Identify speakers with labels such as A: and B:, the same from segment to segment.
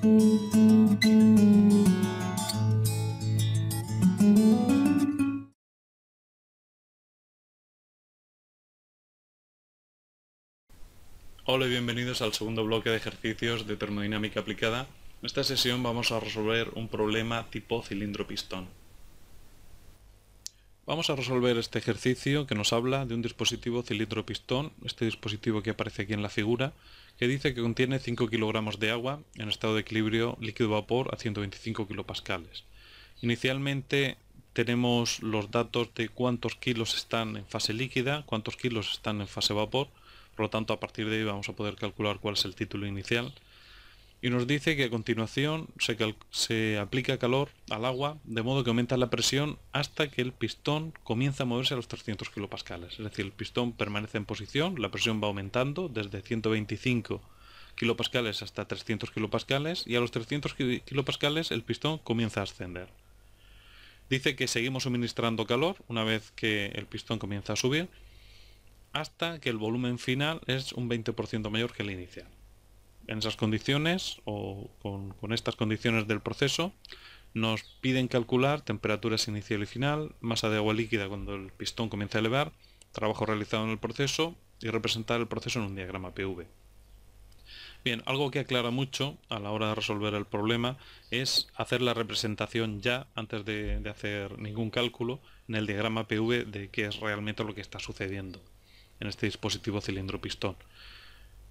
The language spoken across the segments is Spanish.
A: Hola y bienvenidos al segundo bloque de ejercicios de termodinámica aplicada. En esta sesión vamos a resolver un problema tipo cilindro pistón. Vamos a resolver este ejercicio que nos habla de un dispositivo cilindro pistón, este dispositivo que aparece aquí en la figura, que dice que contiene 5 kilogramos de agua en estado de equilibrio líquido-vapor a 125 kilopascales. Inicialmente tenemos los datos de cuántos kilos están en fase líquida, cuántos kilos están en fase vapor, por lo tanto a partir de ahí vamos a poder calcular cuál es el título inicial y nos dice que a continuación se, aplica calor al agua de modo que aumenta la presión hasta que el pistón comienza a moverse a los 300 kilopascales. Es decir, el pistón permanece en posición, la presión va aumentando desde 125 kilopascales hasta 300 kilopascales y a los 300 kilopascales el pistón comienza a ascender. Dice que seguimos suministrando calor una vez que el pistón comienza a subir hasta que el volumen final es un 20% mayor que el inicial en esas condiciones o con, estas condiciones del proceso, nos piden calcular temperaturas inicial y final, masa de agua líquida cuando el pistón comienza a elevar, trabajo realizado en el proceso y representar el proceso en un diagrama PV. Bien, algo que aclara mucho a la hora de resolver el problema es hacer la representación ya antes de, de hacer ningún cálculo en el diagrama PV de qué es realmente lo que está sucediendo en este dispositivo cilindro-pistón.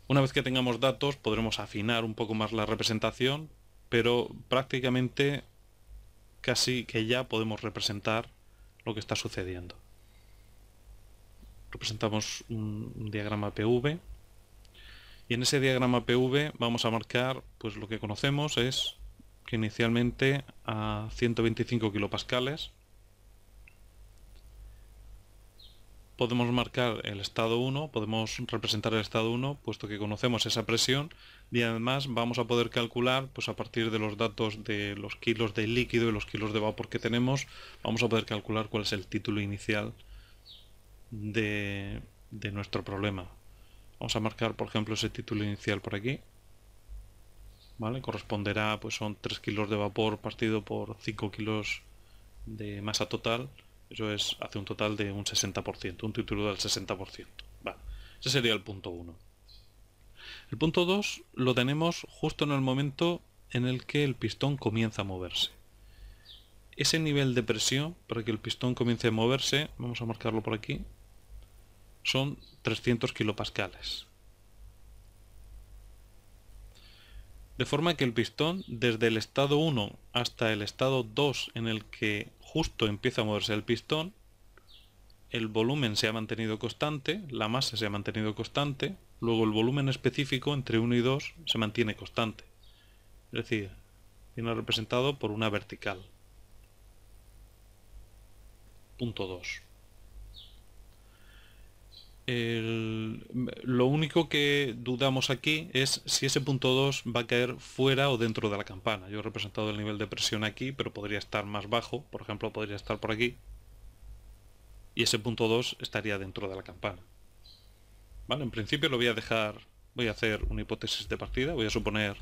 A: Una vez que tengamos datos podremos afinar un poco más la representación, pero prácticamente casi que ya podemos representar lo que está sucediendo. Representamos un diagrama PV y en ese diagrama PV vamos a marcar pues lo que conocemos es que inicialmente a 125 kilopascales podemos marcar el estado 1, podemos representar el estado 1, puesto que conocemos esa presión, y además vamos a poder calcular, pues a partir de los datos de los kilos de líquido y los kilos de vapor que tenemos, vamos a poder calcular cuál es el título inicial de, nuestro problema. Vamos a marcar, por ejemplo, ese título inicial por aquí. Corresponderá, pues son 3 kilos de vapor partido por 5 kilos de masa total eso es, hace un total de un 60%, un título del 60%. ese sería el punto 1. El punto 2 lo tenemos justo en el momento en el que el pistón comienza a moverse. Ese nivel de presión para que el pistón comience a moverse, vamos a marcarlo por aquí, son 300 kilopascales. De forma que el pistón, desde el estado 1 hasta el estado 2 en el que justo empieza a moverse el pistón, el volumen se ha mantenido constante, la masa se ha mantenido constante, luego el volumen específico entre 1 y 2 se mantiene constante. Es decir, viene representado por una vertical. Punto 2 lo único que dudamos aquí es si ese punto 2 va a caer fuera o dentro de la campana. Yo he representado el nivel de presión aquí, pero podría estar más bajo. Por ejemplo, podría estar por aquí. Y ese punto 2 estaría dentro de la campana. Vale, en principio lo voy a dejar... Voy a hacer una hipótesis de partida. Voy a suponer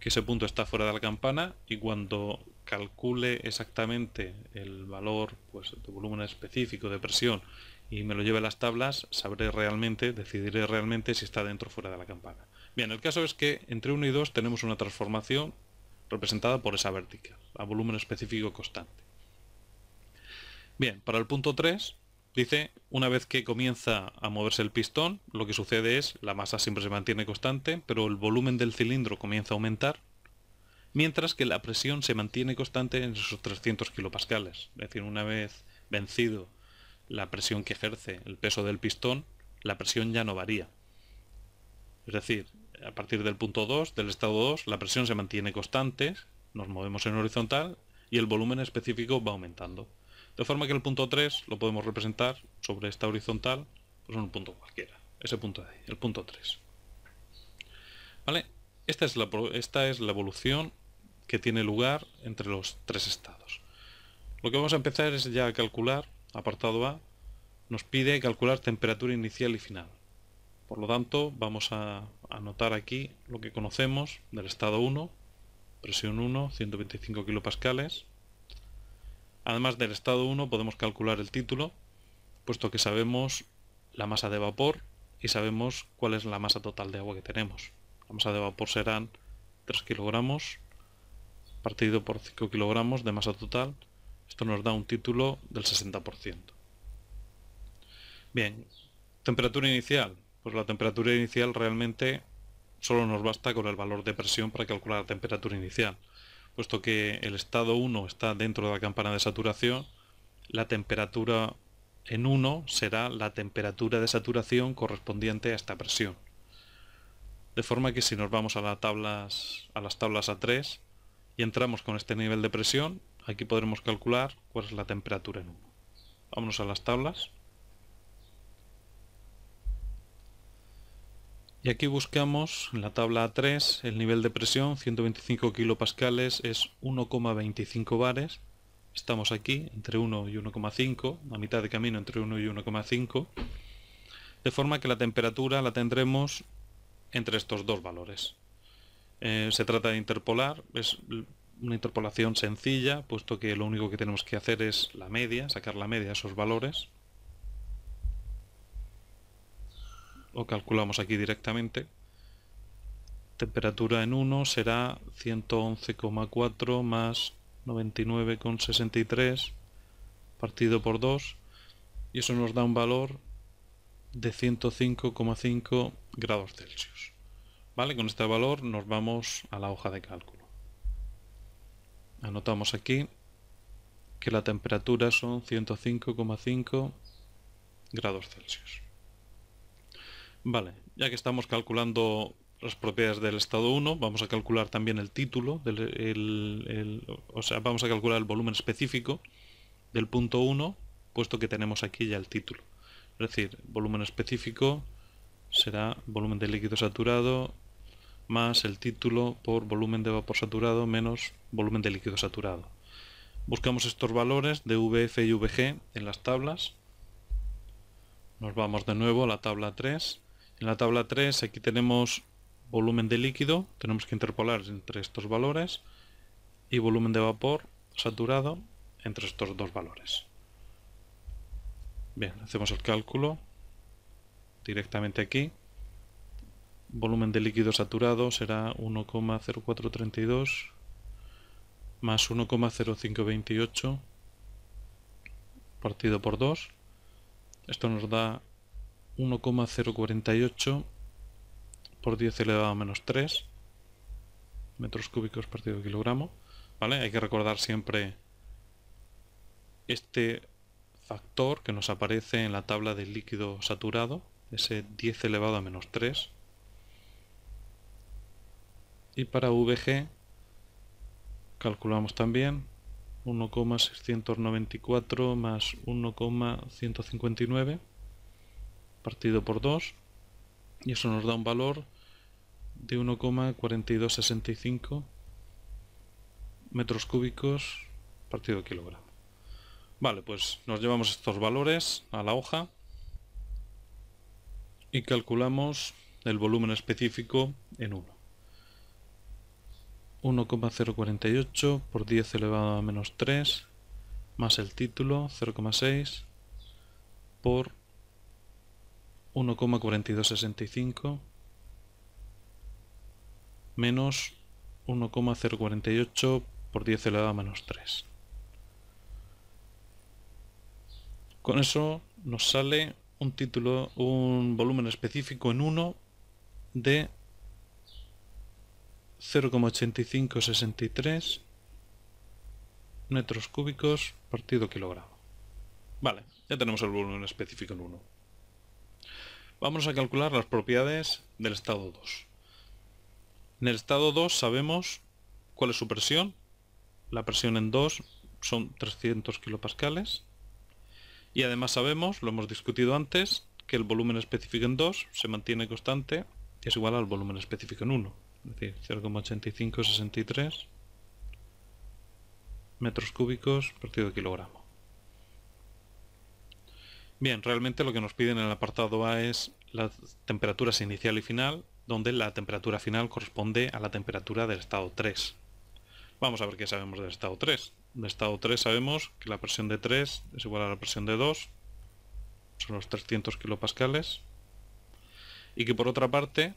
A: que ese punto está fuera de la campana y cuando calcule exactamente el valor pues, de volumen específico de presión y me lo lleve a las tablas, sabré realmente, decidiré realmente si está dentro o fuera de la campana. Bien, el caso es que entre 1 y 2 tenemos una transformación representada por esa vertical, a volumen específico constante. Bien, para el punto 3 dice, una vez que comienza a moverse el pistón, lo que sucede es, la masa siempre se mantiene constante, pero el volumen del cilindro comienza a aumentar, mientras que la presión se mantiene constante en esos 300 kilopascales. Es decir, una vez vencido la presión que ejerce el peso del pistón, la presión ya no varía. Es decir, a partir del punto 2, del estado 2, la presión se mantiene constante, nos movemos en horizontal y el volumen específico va aumentando. De forma que el punto 3 lo podemos representar sobre esta horizontal, pues en un punto cualquiera, ese punto ahí, el punto 3. ¿Vale? Esta es, la, esta es la evolución que tiene lugar entre los tres estados. Lo que vamos a empezar es ya a calcular apartado A, nos pide calcular temperatura inicial y final. Por lo tanto, vamos a anotar aquí lo que conocemos del estado 1, presión 1, 125 kilopascales. Además del estado 1 podemos calcular el título, puesto que sabemos la masa de vapor y sabemos cuál es la masa total de agua que tenemos. La masa de vapor serán 3 kilogramos partido por 5 kilogramos de masa total esto nos da un título del 60%. Bien, temperatura inicial. Pues la temperatura inicial realmente solo nos basta con el valor de presión para calcular la temperatura inicial. Puesto que el estado 1 está dentro de la campana de saturación, la temperatura en 1 será la temperatura de saturación correspondiente a esta presión. De forma que si nos vamos a, las tablas a, las tablas a 3 y entramos con este nivel de presión, Aquí podremos calcular cuál es la temperatura en 1. Vámonos a las tablas. Y aquí buscamos en la tabla A3 el nivel de presión, 125 kilopascales es 1,25 bares. Estamos aquí entre 1 y 1,5, a mitad de camino entre 1 y 1,5. De forma que la temperatura la tendremos entre estos dos valores. Eh, se trata de interpolar, es una interpolación sencilla, puesto que lo único que tenemos que hacer es la media, sacar la media de esos valores. Lo calculamos aquí directamente. Temperatura en 1 será 111,4 más 99,63 partido por 2 y eso nos da un valor de 105,5 grados Celsius. ¿Vale? Con este valor nos vamos a la hoja de cálculo. Anotamos aquí que la temperatura son 105,5 grados Celsius. Vale, ya que estamos calculando las propiedades del estado 1, vamos a calcular también el título, del, o sea, vamos a calcular el volumen específico del punto 1, puesto que tenemos aquí ya el título. Es decir, volumen específico será volumen de líquido saturado más el título por volumen de vapor saturado menos volumen de líquido saturado. Buscamos estos valores de VF y VG en las tablas. Nos vamos de nuevo a la tabla 3. En la tabla 3 aquí tenemos volumen de líquido, tenemos que interpolar entre estos valores, y volumen de vapor saturado entre estos dos valores. Bien, hacemos el cálculo directamente aquí volumen de líquido saturado será 1,0432 más 1,0528 partido por 2. Esto nos da 1,048 por 10 elevado a menos 3 metros cúbicos partido kilogramo. ¿Vale? Hay que recordar siempre este factor que nos aparece en la tabla del líquido saturado, ese 10 elevado a menos 3 y para VG calculamos también 1,694 más 1,159 partido por 2 y eso nos da un valor de 1,4265 metros cúbicos partido kilogramo. Vale, pues nos llevamos estos valores a la hoja y calculamos el volumen específico en 1. 1,048 por 10 elevado a menos 3 más el título 0,6 por 1,4265 menos 1,048 por 10 elevado a menos 3. Con eso nos sale un título, un volumen específico en 1 de 0,8563 metros cúbicos partido kilogramo. Vale, ya tenemos el volumen específico en 1. Vamos a calcular las propiedades del estado 2. En el estado 2 sabemos cuál es su presión. La presión en 2 son 300 kilopascales. Y además sabemos, lo hemos discutido antes, que el volumen específico en 2 se mantiene constante y es igual al volumen específico en 1 es decir, 0,8563 metros cúbicos partido de kilogramo. Bien, realmente lo que nos piden en el apartado A es las temperaturas inicial y final, donde la temperatura final corresponde a la temperatura del estado 3. Vamos a ver qué sabemos del estado 3. Del estado 3 sabemos que la presión de 3 es igual a la presión de 2, son los 300 kilopascales, y que por otra parte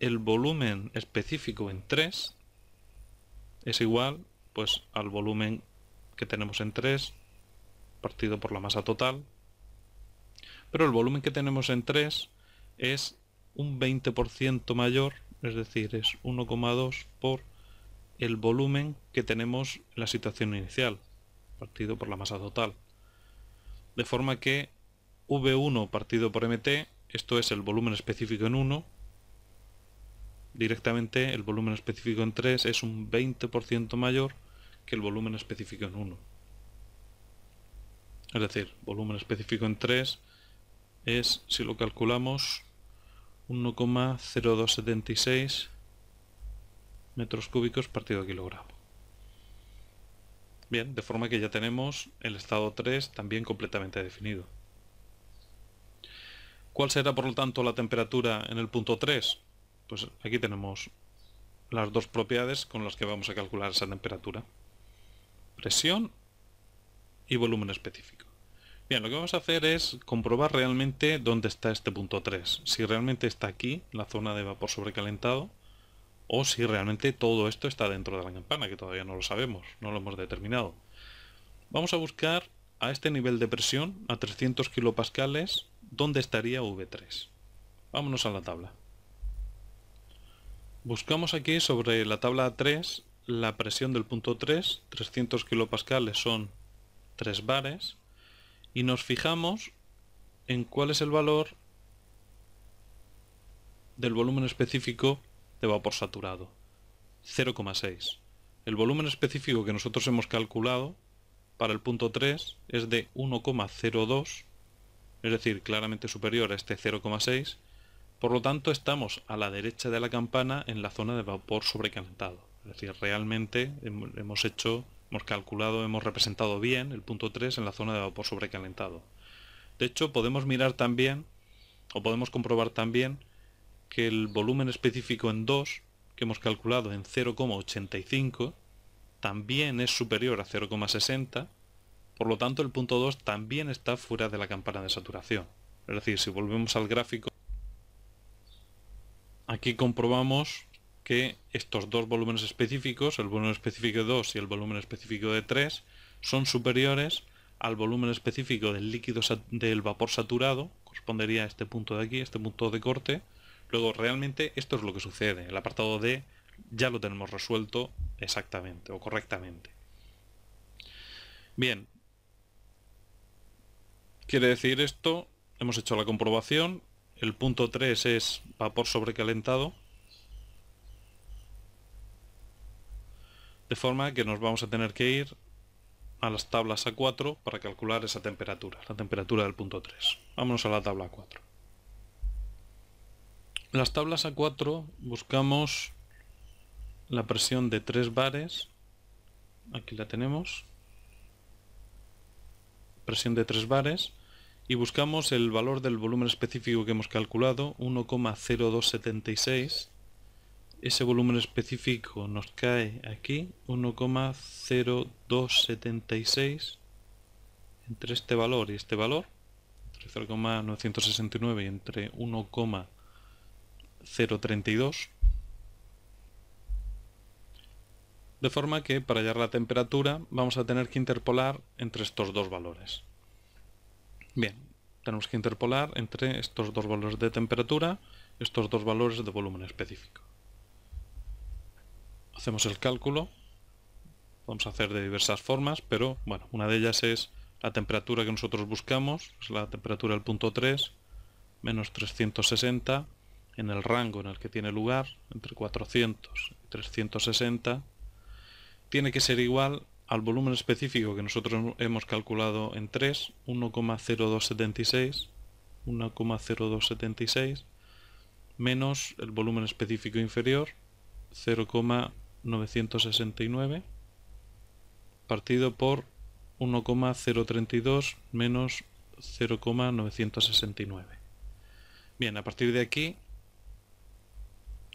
A: el volumen específico en 3 es igual pues al volumen que tenemos en 3 partido por la masa total. Pero el volumen que tenemos en 3 es un 20% mayor, es decir, es 1,2 por el volumen que tenemos en la situación inicial, partido por la masa total. De forma que V1 partido por MT, esto es el volumen específico en 1, directamente el volumen específico en 3 es un 20% mayor que el volumen específico en 1. Es decir, volumen específico en 3 es, si lo calculamos, 1,0276 metros cúbicos partido kilogramo. Bien, de forma que ya tenemos el estado 3 también completamente definido. ¿Cuál será por lo tanto la temperatura en el punto 3? Pues aquí tenemos las dos propiedades con las que vamos a calcular esa temperatura. Presión y volumen específico. Bien, lo que vamos a hacer es comprobar realmente dónde está este punto 3. Si realmente está aquí, la zona de vapor sobrecalentado, o si realmente todo esto está dentro de la campana, que todavía no lo sabemos, no lo hemos determinado. Vamos a buscar a este nivel de presión, a 300 kilopascales, dónde estaría V3. Vámonos a la tabla. Buscamos aquí sobre la tabla 3 la presión del punto 3, 300 kilopascales son 3 bares, y nos fijamos en cuál es el valor del volumen específico de vapor saturado, 0,6. El volumen específico que nosotros hemos calculado para el punto 3 es de 1,02, es decir, claramente superior a este 0,6, por lo tanto, estamos a la derecha de la campana en la zona de vapor sobrecalentado. Es decir, realmente hemos hecho, hemos calculado, hemos representado bien el punto 3 en la zona de vapor sobrecalentado. De hecho, podemos mirar también, o podemos comprobar también, que el volumen específico en 2, que hemos calculado en 0,85, también es superior a 0,60, por lo tanto el punto 2 también está fuera de la campana de saturación. Es decir, si volvemos al gráfico, Aquí comprobamos que estos dos volúmenes específicos, el volumen específico de 2 y el volumen específico de 3, son superiores al volumen específico del líquido del vapor saturado, correspondería a este punto de aquí, este punto de corte. Luego, realmente esto es lo que sucede. El apartado D ya lo tenemos resuelto exactamente o correctamente. Bien. Quiere decir esto, hemos hecho la comprobación, el punto 3 es vapor sobrecalentado. De forma que nos vamos a tener que ir a las tablas A4 para calcular esa temperatura, la temperatura del punto 3. Vámonos a la tabla A4. En las tablas A4 buscamos la presión de 3 bares. Aquí la tenemos. Presión de 3 bares y buscamos el valor del volumen específico que hemos calculado, 1,0276. Ese volumen específico nos cae aquí, 1,0276 entre este valor y este valor, entre 0,969 y entre 1,032. De forma que para hallar la temperatura vamos a tener que interpolar entre estos dos valores. Bien, tenemos que interpolar entre estos dos valores de temperatura, estos dos valores de volumen específico. Hacemos el cálculo, vamos a hacer de diversas formas, pero bueno, una de ellas es la temperatura que nosotros buscamos, es la temperatura del punto 3, menos 360, en el rango en el que tiene lugar, entre 400 y 360, tiene que ser igual al volumen específico que nosotros hemos calculado en 3, 1,0276, 1,0276, menos el volumen específico inferior, 0,969, partido por 1,032 menos 0,969. Bien, a partir de aquí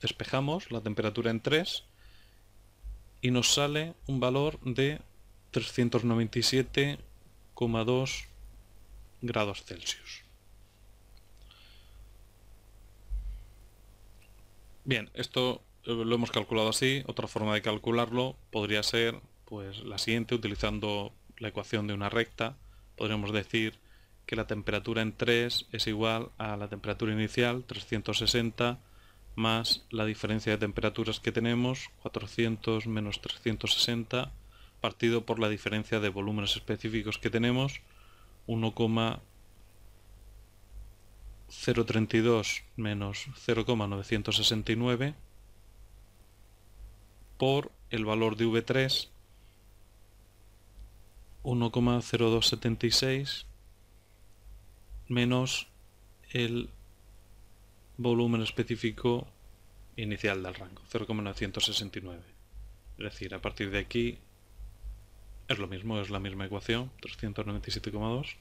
A: despejamos la temperatura en 3 y nos sale un valor de 397,2 grados Celsius. Bien, esto eh, lo hemos calculado así. Otra forma de calcularlo podría ser pues, la siguiente, utilizando la ecuación de una recta. Podríamos decir que la temperatura en 3 es igual a la temperatura inicial, 360 más la diferencia de temperaturas que tenemos, 400 menos 360, partido por la diferencia de volúmenes específicos que tenemos, 1,032 menos 0,969 por el valor de V3 1,0276 menos el volumen específico inicial del rango, 0,969. Es decir, a partir de aquí es lo mismo, es la misma ecuación, 397,2.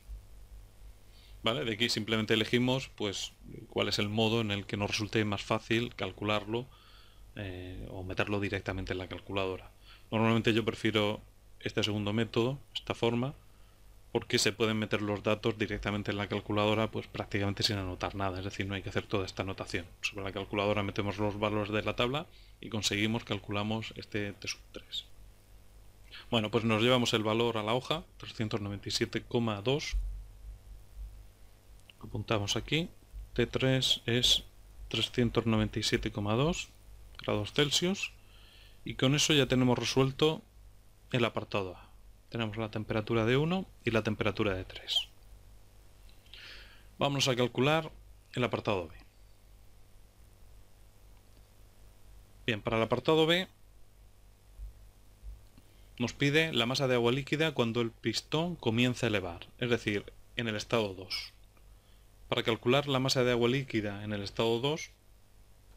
A: ¿Vale? De aquí simplemente elegimos pues cuál es el modo en el que nos resulte más fácil calcularlo eh, o meterlo directamente en la calculadora. Normalmente yo prefiero este segundo método, esta forma, porque se pueden meter los datos directamente en la calculadora pues prácticamente sin anotar nada, es decir, no hay que hacer toda esta anotación. Sobre la calculadora metemos los valores de la tabla y conseguimos, calculamos este T 3. Bueno, pues nos llevamos el valor a la hoja, 397,2. Apuntamos aquí, T3 es 397,2 grados Celsius y con eso ya tenemos resuelto el apartado A. Tenemos la temperatura de 1 y la temperatura de 3. Vamos a calcular el apartado B. Bien, para el apartado B nos pide la masa de agua líquida cuando el pistón comienza a elevar, es decir, en el estado 2. Para calcular la masa de agua líquida en el estado 2,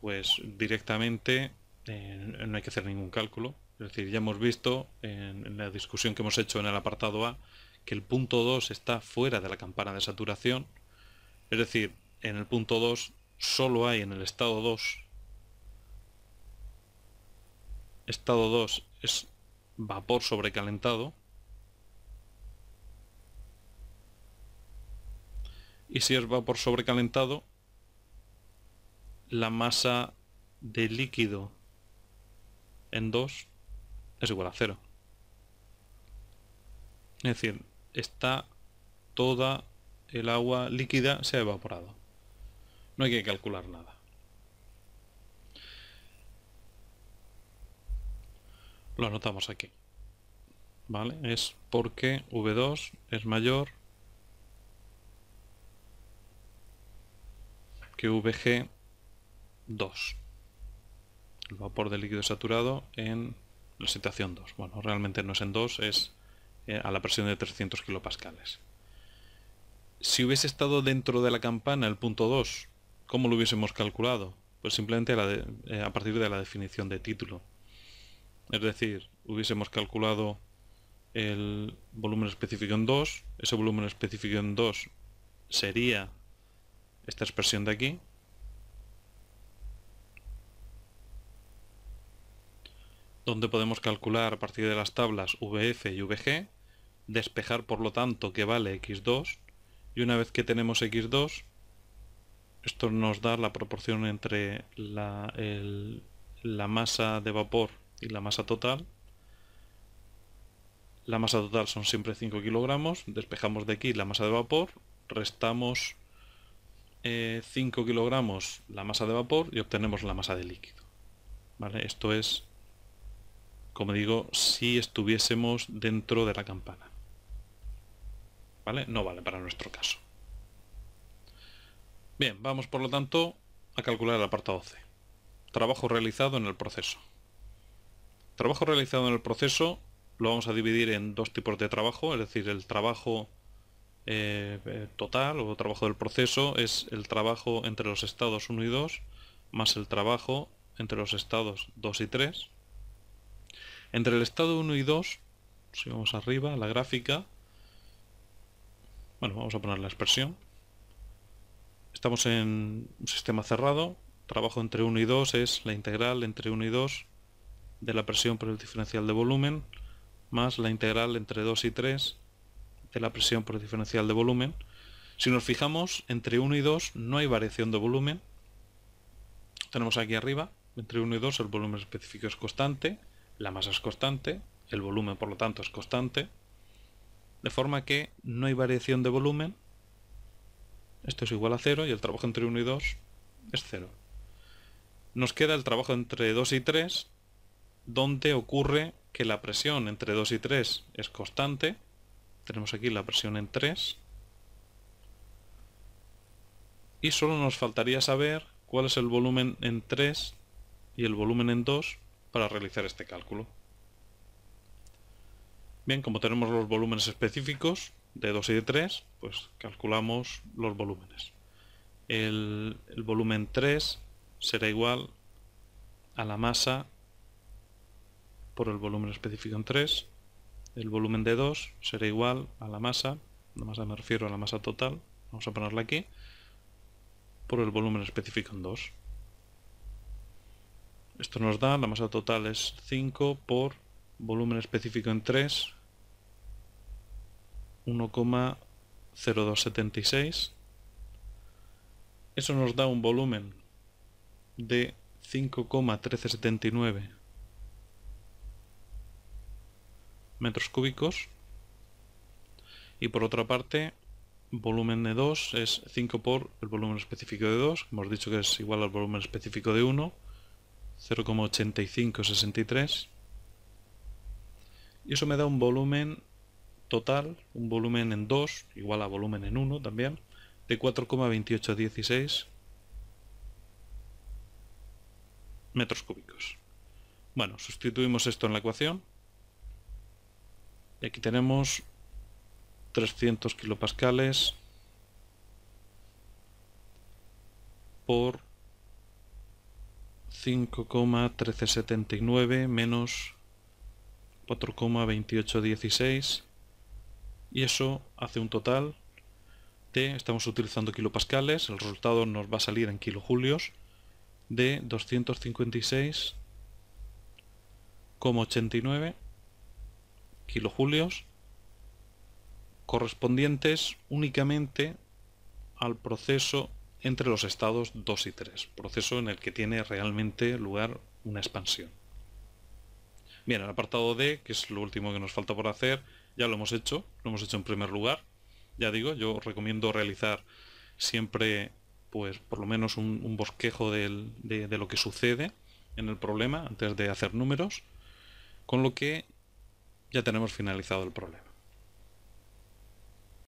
A: pues directamente eh, no hay que hacer ningún cálculo, es decir, ya hemos visto en, la discusión que hemos hecho en el apartado A que el punto 2 está fuera de la campana de saturación. Es decir, en el punto 2 solo hay en el estado 2. Estado 2 es vapor sobrecalentado. Y si es vapor sobrecalentado, la masa de líquido en 2 es igual a cero. Es decir, está toda el agua líquida se ha evaporado. No hay que calcular nada. Lo anotamos aquí. ¿Vale? Es porque V2 es mayor que VG2. El vapor de líquido saturado en la situación 2. Bueno, realmente no es en 2, es eh, a la presión de 300 kilopascales. Si hubiese estado dentro de la campana el punto 2, ¿cómo lo hubiésemos calculado? Pues simplemente eh, a, partir de la definición de título. Es decir, hubiésemos calculado el volumen específico en 2, ese volumen específico en 2 sería esta expresión de aquí, donde podemos calcular a partir de las tablas VF y VG, despejar por lo tanto que vale x2, y una vez que tenemos x2, esto nos da la proporción entre la, la masa de vapor y la masa total. La masa total son siempre 5 kilogramos, despejamos de aquí la masa de vapor, restamos 5 eh, kilogramos la masa de vapor y obtenemos la masa de líquido. ¿Vale? Esto es como digo, si estuviésemos dentro de la campana. ¿Vale? No vale para nuestro caso. Bien, vamos por lo tanto a calcular el apartado C. Trabajo realizado en el proceso. Trabajo realizado en el proceso lo vamos a dividir en dos tipos de trabajo, es decir, el trabajo eh, eh, total o trabajo del proceso es el trabajo entre los estados 1 y 2 más el trabajo entre los estados 2 y 3 entre el estado 1 y 2, si vamos arriba, la gráfica, bueno, vamos a poner la expresión. Estamos en un sistema cerrado, trabajo entre 1 y 2 es la integral entre 1 y 2 de la presión por el diferencial de volumen más la integral entre 2 y 3 de la presión por el diferencial de volumen. Si nos fijamos, entre 1 y 2 no hay variación de volumen. Tenemos aquí arriba, entre 1 y 2 el volumen específico es constante la masa es constante, el volumen por lo tanto es constante, de forma que no hay variación de volumen, esto es igual a 0 y el trabajo entre 1 y 2 es 0. Nos queda el trabajo entre 2 y 3, donde ocurre que la presión entre 2 y 3 es constante, tenemos aquí la presión en 3, y solo nos faltaría saber cuál es el volumen en 3 y el volumen en 2 para realizar este cálculo. Bien, como tenemos los volúmenes específicos de 2 y de 3, pues calculamos los volúmenes. El, volumen 3 será igual a la masa por el volumen específico en 3. El volumen de 2 será igual a la masa, la masa me refiero a la masa total, vamos a ponerla aquí, por el volumen específico en 2. Esto nos da, la masa total es 5 por volumen específico en 3, 1,0276. Eso nos da un volumen de 5,1379 metros cúbicos. Y por otra parte, volumen de 2 es 5 por el volumen específico de 2, hemos dicho que es igual al volumen específico de 1 0,8563 y eso me da un volumen total, un volumen en 2, igual a volumen en 1 también, de 4,2816 metros cúbicos. Bueno, sustituimos esto en la ecuación y aquí tenemos 300 kilopascales por 5,1379 menos 4,2816 y eso hace un total de, estamos utilizando kilopascales, el resultado nos va a salir en kilojulios de 256,89 kilojulios correspondientes únicamente al proceso entre los estados 2 y 3, proceso en el que tiene realmente lugar una expansión. Bien, el apartado D, que es lo último que nos falta por hacer, ya lo hemos hecho, lo hemos hecho en primer lugar. Ya digo, yo recomiendo realizar siempre, pues por lo menos un, bosquejo de lo que sucede en el problema antes de hacer números, con lo que ya tenemos finalizado el problema.